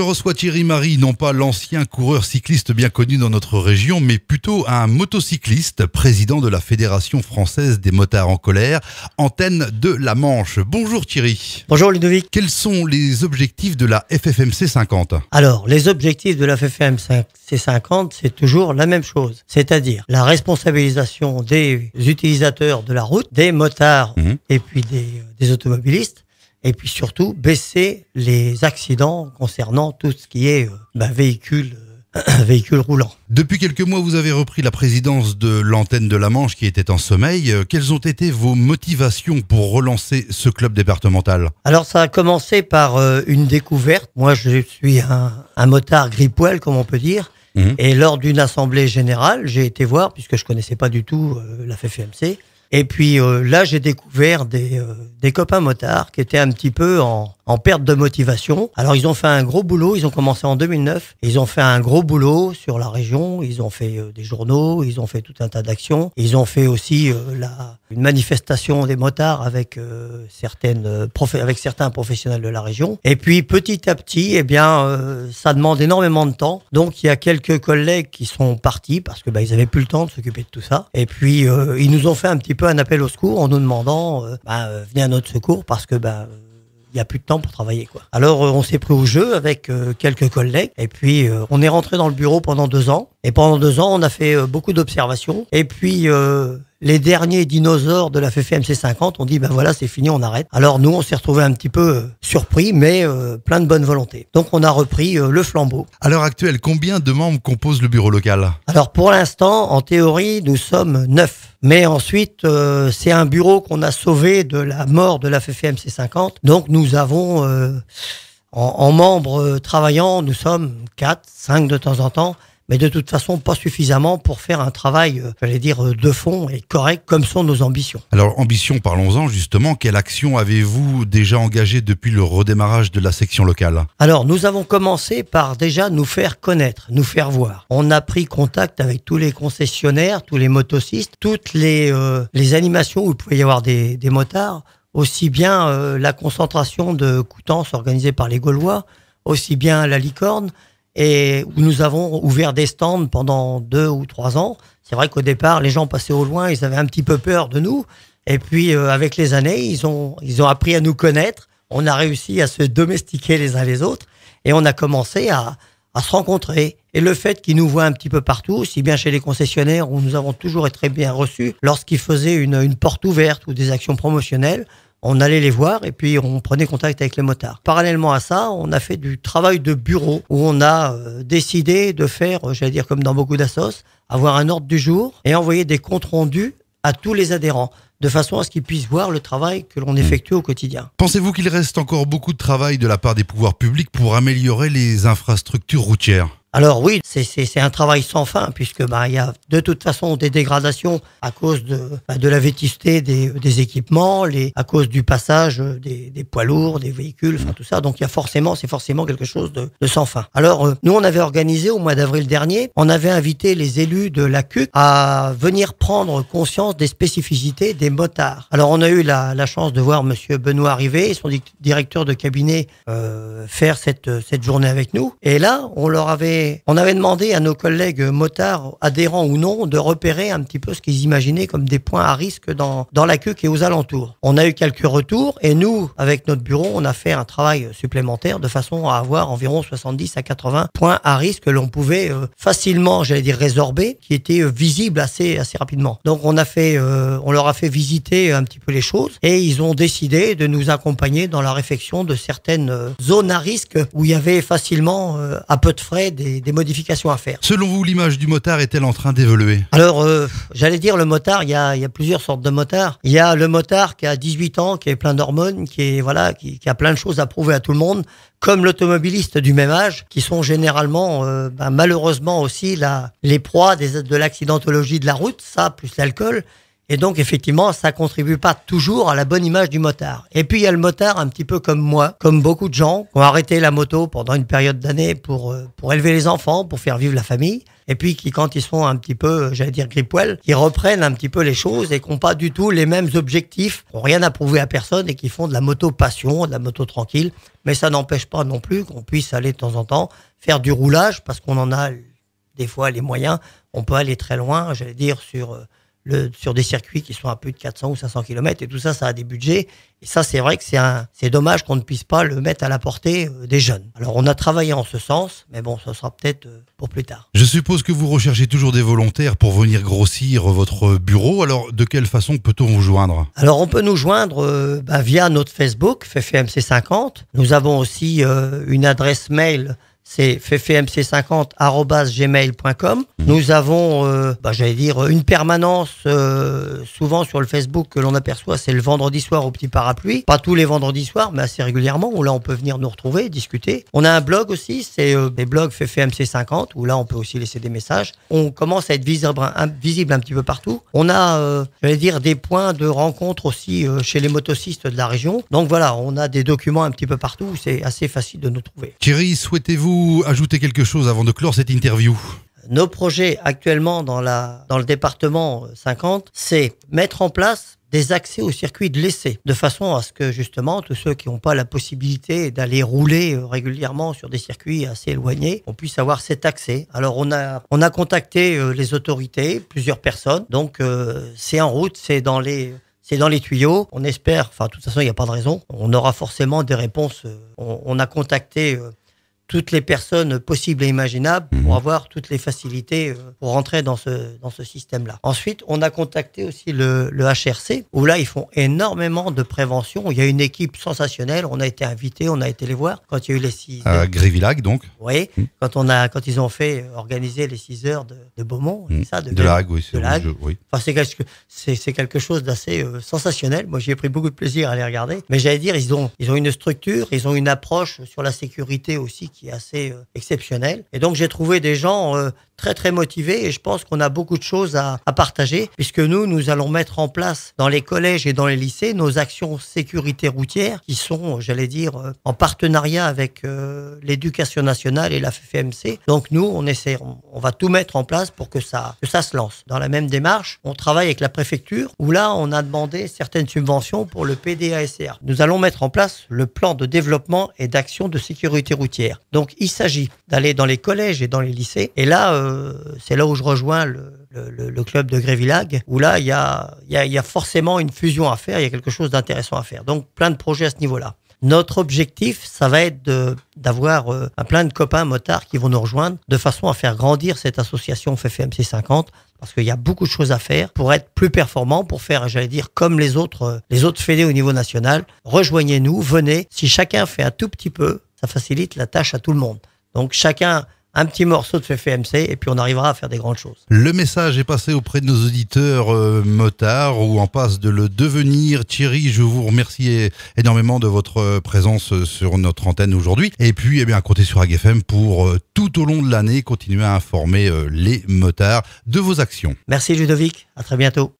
Je reçois Thierry Marie, non pas l'ancien coureur cycliste bien connu dans notre région, mais plutôt un motocycliste, président de la Fédération française des motards en colère, antenne de la Manche. Bonjour Thierry. Bonjour Ludovic. Quels sont les objectifs de la FFMC 50 Alors, les objectifs de la FFMC 50, c'est toujours la même chose, c'est-à-dire la responsabilisation des utilisateurs de la route, des motards mhm. et puis des euh, automobilistes et puis surtout baisser les accidents concernant tout ce qui est véhicules euh, bah, véhicule euh, véhicule roulant. Depuis quelques mois, vous avez repris la présidence de l'antenne de la Manche qui était en sommeil. Euh, quelles ont été vos motivations pour relancer ce club départemental Alors ça a commencé par une découverte. Moi, je suis un, un motard gripoil, comme on peut dire. Mhm. Et lors d'une assemblée générale, j'ai été voir, puisque je connaissais pas du tout la FFMC, et puis euh, là, j'ai découvert euh, des copains motards qui étaient un petit peu en, en perte de motivation. Alors ils ont fait un gros boulot, ils ont commencé en 2009, ils ont fait un gros boulot sur la région, ils ont fait euh, des journaux, ils ont fait tout un tas d'actions, ils ont fait aussi euh, la, une manifestation des motards avec, euh, certaines, avec certains professionnels de la région. Et puis petit à petit, eh bien, ça demande énormément de temps. Donc il y a quelques collègues qui sont partis parce que bah, ils n'avaient plus le temps de s'occuper de tout ça. Et puis ils nous ont fait un petit peu un appel au secours en nous demandant, bah, venez à notre secours parce que... Bah, il n'y a plus de temps pour travailler. Quoi. Alors euh, on s'est pris au jeu avec euh, quelques collègues et puis euh, on est rentré dans le bureau pendant deux ans. Et pendant deux ans, on a fait beaucoup d'observations. Et puis les derniers dinosaures de la FFMC 50 on dit ben voilà c'est fini on arrête alors nous on s'est retrouvé un petit peu surpris mais plein de bonne volonté donc on a repris le flambeau à l'heure actuelle combien de membres composent le bureau local alors pour l'instant en théorie nous sommes neuf mais ensuite, euh, c'est un bureau qu'on a sauvé de la mort de la FFMC 50. Donc nous avons, euh, en, membres euh, travaillant, nous sommes 4, 5 de temps en temps, mais de toute façon pas suffisamment pour faire un travail, euh, j'allais dire, euh, de fond et correct comme sont nos ambitions. Alors ambition, parlons-en justement, quelle action avez-vous déjà engagée depuis le redémarrage de la section locale Alors nous avons commencé par déjà nous faire connaître, nous faire voir. On a pris contact avec tous les concessionnaires, tous les motocistes, toutes les, euh, les animations où il pouvait y avoir des, motards, aussi bien la concentration de Coutances organisée par les Gaulois, aussi bien la licorne, et où nous avons ouvert des stands pendant deux ou trois ans. C'est vrai qu'au départ, les gens passaient au loin, ils avaient un petit peu peur de nous. Et puis, euh, avec les années, ils ont, appris à nous connaître. On a réussi à se domestiquer les uns les autres et on a commencé à, se rencontrer. Et le fait qu'ils nous voient un petit peu partout, si bien chez les concessionnaires où nous avons toujours été très bien reçus, lorsqu'ils faisaient une porte ouverte ou des actions promotionnelles, on allait les voir et puis on prenait contact avec les motards. Parallèlement à ça, on a fait du travail de bureau où on a euh, décidé de faire, euh, j'allais dire comme dans beaucoup d'assos, avoir un ordre du jour et envoyer des comptes rendus à tous les adhérents de façon à ce qu'ils puissent voir le travail que l'on mmh. effectue au quotidien. Pensez-vous qu'il reste encore beaucoup de travail de la part des pouvoirs publics pour améliorer les infrastructures routières alors oui, c'est un travail sans fin, puisque bah, il y a de toute façon des dégradations à cause de, bah, de la vétusté des, des, équipements, les, à cause du passage des, des poids lourds, des véhicules, enfin tout ça. Donc il y a forcément, c'est forcément quelque chose de, de sans fin. Alors euh, nous, on avait organisé au mois d'avril dernier, on avait invité les élus de la CUC à venir prendre conscience des spécificités des motards. Alors on a eu la, la chance de voir Monsieur Benoît arriver, son directeur de cabinet, euh, faire cette, cette journée avec nous. Et là, on leur avait on avait demandé à nos collègues motards, adhérents ou non, de repérer un petit peu ce qu'ils imaginaient comme des points à risque dans, dans la queue et aux alentours. On a eu quelques retours et nous, avec notre bureau, on a fait un travail supplémentaire de façon à avoir environ 70 à 80 points à risque que l'on pouvait euh, facilement, j'allais dire, résorber, qui étaient euh, visibles assez, assez rapidement. Donc on a fait, euh, on leur a fait visiter un petit peu les choses et ils ont décidé de nous accompagner dans la réfection de certaines zones à risque où il y avait facilement, à peu de frais, des des, modifications à faire. Selon vous, l'image du motard est-elle en train d'évoluer Alors, euh, j'allais dire le motard, il y, a, plusieurs sortes de motards. Il y a le motard qui a 18 ans, qui est plein d'hormones, qui, est, voilà, qui, a plein de choses à prouver à tout le monde, comme l'automobiliste du même âge, qui sont généralement, euh, ben, malheureusement aussi, les proies des, de l'accidentologie de la route, ça, plus l'alcool. Et donc, effectivement, ça contribue pas toujours à la bonne image du motard. Et puis, il y a le motard un petit peu comme moi, comme beaucoup de gens, qui ont arrêté la moto pendant une période d'année pour, euh, pour élever les enfants, pour faire vivre la famille. Et puis, qui, quand ils sont un petit peu, euh, j'allais dire, gripouelles, qui reprennent un petit peu les choses et qui n'ont pas du tout les mêmes objectifs, qui n'ont rien à prouver à personne et qui font de la moto passion, de la moto tranquille. Mais ça n'empêche pas non plus qu'on puisse aller de temps en temps faire du roulage parce qu'on en a des fois les moyens. On peut aller très loin, j'allais dire, sur euh, sur des circuits qui sont à plus de 400 ou 500 km et tout ça, ça a des budgets. Et ça, c'est vrai que c'est dommage qu'on ne puisse pas le mettre à la portée euh, des jeunes. Alors, on a travaillé en ce sens, mais bon, ce sera peut-être euh, pour plus tard. Je suppose que vous recherchez toujours des volontaires pour venir grossir votre bureau. Alors, de quelle façon peut-on vous joindre Alors, on peut nous joindre euh, bah, via notre Facebook, FFMC50. Nous avons aussi une adresse mail c'est ffmc50@gmail.com. Mhm. Nous avons, euh, bah, j'allais dire, une permanence euh, souvent sur le Facebook que l'on aperçoit, c'est le vendredi soir au petit parapluie. Pas tous les vendredis soirs, mais assez régulièrement où là on peut venir nous retrouver, discuter. On a un blog aussi, c'est euh, des les blogs ffmc50 où là on peut aussi laisser des messages. On commence à être visible, un, petit peu partout. On a, j'allais dire, des points de rencontre aussi chez les motocistes de la région. Donc voilà, on a des documents un petit peu partout. C'est assez facile de nous trouver. Thierry, souhaitez-vous ajouter quelque chose avant de clore cette interview nos projets actuellement dans, la, dans le département 50, euh, c'est mettre en place des accès au circuit de l'essai, de façon à ce que justement tous ceux qui n'ont pas la possibilité d'aller rouler euh, régulièrement sur des circuits assez éloignés, on puisse avoir cet accès. Alors on a on a contacté euh, les autorités, plusieurs personnes, donc c'est en route, c'est dans les c'est dans les tuyaux. On espère, enfin de toute façon il n'y a pas de raison, on aura forcément des réponses. On, on a contacté toutes les personnes possibles et imaginables pour mhm. avoir toutes les facilités euh, pour rentrer dans ce, dans ce système-là. Ensuite, on a contacté aussi le, le, HRC, où là, ils font énormément de prévention. Il y a une équipe sensationnelle. On a été invités, on a été les voir quand il y a eu les six euh, heures. À donc Oui, mhm. quand, on a, quand ils ont fait organiser les 6 heures de, Beaumont, mhm. ça De, de la oui. C'est quelque, quelque chose d'assez euh, sensationnel. Moi, j'ai pris beaucoup de plaisir à les regarder. Mais j'allais dire, ils ont, ils ont une structure, ils ont une approche sur la sécurité aussi qui qui est assez euh, exceptionnel. Et donc j'ai trouvé des gens euh, très très motivé et je pense qu'on a beaucoup de choses à, partager puisque nous, nous allons mettre en place dans les collèges et dans les lycées nos actions sécurité routière qui sont, j'allais dire, euh, en partenariat avec euh, l'éducation nationale et la FFMC. Donc nous, on essaie, on, va tout mettre en place pour que ça, que ça se lance. Dans la même démarche, on travaille avec la préfecture où là, on a demandé certaines subventions pour le PDASR. Nous allons mettre en place le plan de développement et d'action de sécurité routière. Donc il s'agit d'aller dans les collèges et dans les lycées et là, euh, euh, c'est là où je rejoins le, club de Grévillag, où là, il y a, forcément une fusion à faire, il y a quelque chose d'intéressant à faire. Donc, plein de projets à ce niveau-là. Notre objectif, ça va être d'avoir euh, plein de copains motards qui vont nous rejoindre de façon à faire grandir cette association FFMC 50 parce qu'il y a beaucoup de choses à faire pour être plus performant, pour faire, j'allais dire, comme les autres, euh, les autres fédés au niveau national. Rejoignez-nous, venez. Si chacun fait un tout petit peu, ça facilite la tâche à tout le monde. Donc chacun un petit morceau de FFMC et puis on arrivera à faire des grandes choses. Le message est passé auprès de nos auditeurs euh, motards ou en passe de le devenir. Thierry, je vous remercie énormément de votre euh, présence euh, sur notre antenne aujourd'hui. Et puis, eh bien, comptez sur AGFM pour tout au long de l'année continuer à informer les motards de vos actions. Merci Ludovic, à très bientôt.